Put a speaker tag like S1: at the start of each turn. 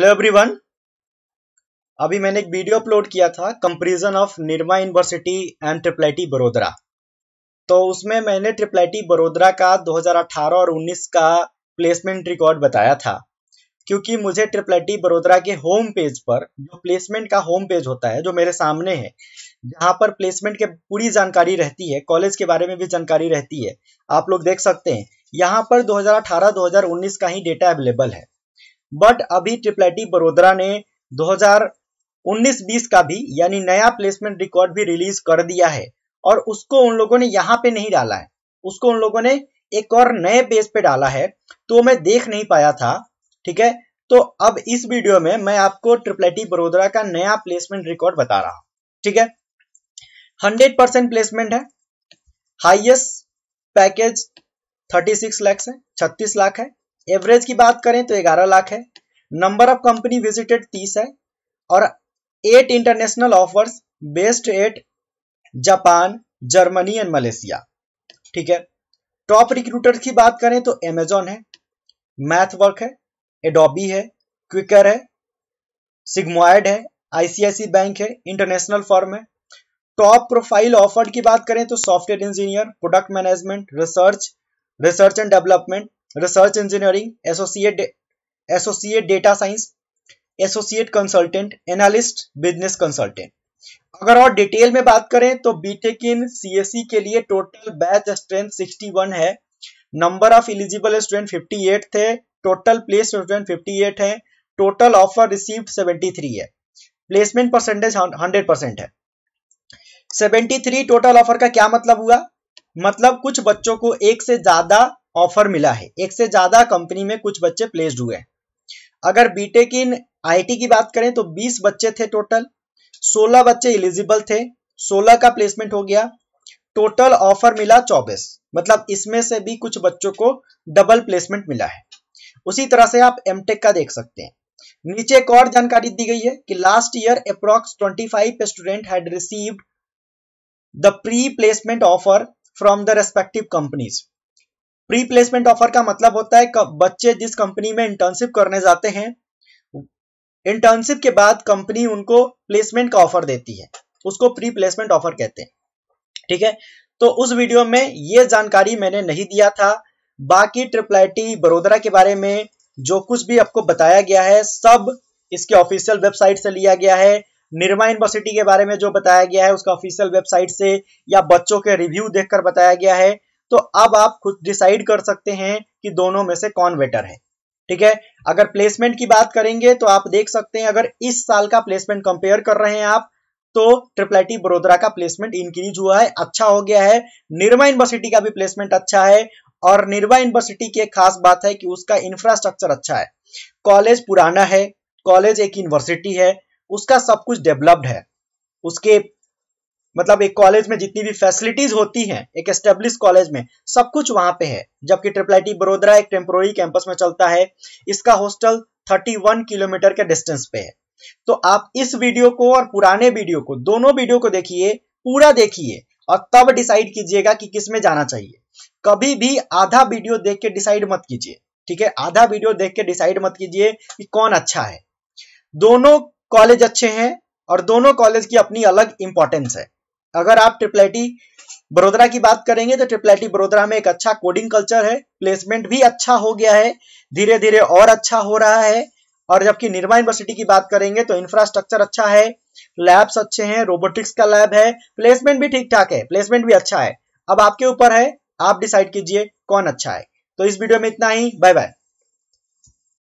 S1: hello everyone अभी मैंने एक वीडियो अपलोड किया था comparison of Nirma university and triple IT Vadodara तो उसमें मैंने ट्रिपलाइटी बड़ोदरा का 2018 और 19 का प्लेसमेंट रिकॉर्ड बताया था क्योंकि मुझे ट्रिपलाइटी बड़ोदरा के होम पेज पर जो प्लेसमेंट का होम पेज होता है जो मेरे सामने है जहाँ पर प्लेसमेंट के पूरी जानकारी रहती है कॉलेज के बारे में भी जानकारी रहती है आप लोग देख सकते हैं यहाँ पर 2018-2019 का ही डेटा अवेलेबल है बट अभी ट्रिपल आई बड़ोदरा ने 2019-20 का भी यानी नया प्लेसमेंट रिकॉर्ड भी रिलीज कर दिया है और उसको उन लोगों ने यहाँ पे नहीं डाला है उसको उन लोगों ने एक और नए पेज पे डाला है तो मैं देख नहीं पाया था ठीक है तो अब इस वीडियो में मैं आपको ट्रिपल आई बड़ोदरा का नया प्लेसमेंट रिकॉर्ड बता रहा हूं ठीक है हंड्रेड परसेंट प्लेसमेंट है highest package thirty six lakh से छत्तीस लाख है एवरेज की बात करें तो 11 लाख है नंबर ऑफ कंपनी विजिटेड 30 है और at international offers based at Japan Germany and Malaysia ठीक है टॉप रिक्रूटर की बात करें तो एमेजॉन है मैथवर्क है एडोबी है क्विकर है सिग्मोइड है आईसीआईसी बैंक है इंटरनेशनल फॉर्म है टॉप प्रोफाइल ऑफर्ड की बात करें तो software engineer product management research research and development research engineering associate associate data science associate consultant analyst business consultant अगर और डिटेल में बात करें तो बीटेक इन सीएससी e के लिए टोटल बैच स्ट्रेंथ 61 है नंबर ऑफ एलिजिबल स्टूडेंट 58 थे टोटल प्लेस स्टूडेंट 58 है टोटल ऑफर रिसीव्ड 73 है प्लेसमेंट परसेंटेज 100 परसेंट है 73 टोटल ऑफर का क्या मतलब हुआ मतलब कुछ बच्चों को एक से ज्यादा ऑफर मिला है एक से ज्यादा कंपनी में कुछ बच्चे प्लेस्ड हुए हैं अगर बीटेक इन आईटी की बात करें तो 20 बच्चे थे टोटल 16 बच्चे इलिजिबल थे 16 का प्लेसमेंट हो गया टोटल ऑफर मिला 24 मतलब इसमें से भी कुछ बच्चों को डबल प्लेसमेंट मिला है उसी तरह से आप एमटेक का देख सकते हैं नीचे एक और जानकारी दी गई है कि last year approx 25 student had received the pre placement offer from the respective companies pre placement offer का मतलब होता है बच्चे जिस कंपनी में इंटर्नशिप करने जाते हैं इंटर्नशिप के बाद कंपनी उनको प्लेसमेंट का ऑफर देती है उसको प्री प्लेसमेंट ऑफर कहते हैं ठीक है तो उस वीडियो में ये जानकारी मैंने नहीं दिया था बाकी ट्रिपल आई बड़ोदरा के बारे में जो कुछ भी आपको बताया गया है सब इसके ऑफिशियल वेबसाइट से लिया गया है निर्मा यूनिवर्सिटी के बारे में जो बताया गया है उसका ऑफिशियल वेबसाइट से या बच्चों के रिव्यू देखकर बताया गया है तो अब आप खुद डिसाइड कर सकते हैं कि दोनों में से कौन बेटर है ठीक है अगर प्लेसमेंट की बात करेंगे तो आप देख सकते हैं अगर इस साल का प्लेसमेंट कंपेयर कर रहे हैं आप तो ट्रिपल आई बड़ोदरा का प्लेसमेंट इंक्रीज हुआ है अच्छा हो गया है निर्मा यूनिवर्सिटी का भी प्लेसमेंट अच्छा है और निर्मा यूनिवर्सिटी की एक खास बात है कि उसका इंफ्रास्ट्रक्चर अच्छा है कॉलेज पुराना है कॉलेज एक यूनिवर्सिटी है उसका सब कुछ डेवलप्ड है उसके मतलब एक कॉलेज में जितनी भी फैसिलिटीज होती हैं एक एस्टेब्लिश कॉलेज में सब कुछ वहां पे है जबकि ट्रिपल आई टी बड़ोदरा एक टेम्पोररी कैंपस में चलता है इसका हॉस्टल 31 किलोमीटर के डिस्टेंस पे है तो आप इस वीडियो को और पुराने वीडियो को दोनों वीडियो को देखिए पूरा देखिए और तब डिसाइड कीजिएगा कि किस में जाना चाहिए कभी भी आधा वीडियो देख के डिसाइड मत कीजिए ठीक है आधा वीडियो देख के डिसाइड मत कीजिए कि कौन अच्छा है दोनों कॉलेज अच्छे हैं और दोनों कॉलेज की अपनी अलग इंपॉर्टेंस है अगर आप ट्रिपल आई बड़ोदरा की बात करेंगे तो ट्रिपल आई बड़ोदरा में एक अच्छा कोडिंग कल्चर है प्लेसमेंट भी अच्छा हो गया है धीरे धीरे और अच्छा हो रहा है और जबकि निर्मा यूनिवर्सिटी की बात करेंगे तो इंफ्रास्ट्रक्चर अच्छा है लैब्स अच्छे हैं रोबोटिक्स का लैब है प्लेसमेंट भी ठीक ठाक है प्लेसमेंट भी अच्छा है अब आपके ऊपर है आप डिसाइड कीजिए कौन अच्छा है तो इस वीडियो में इतना ही बाय बाय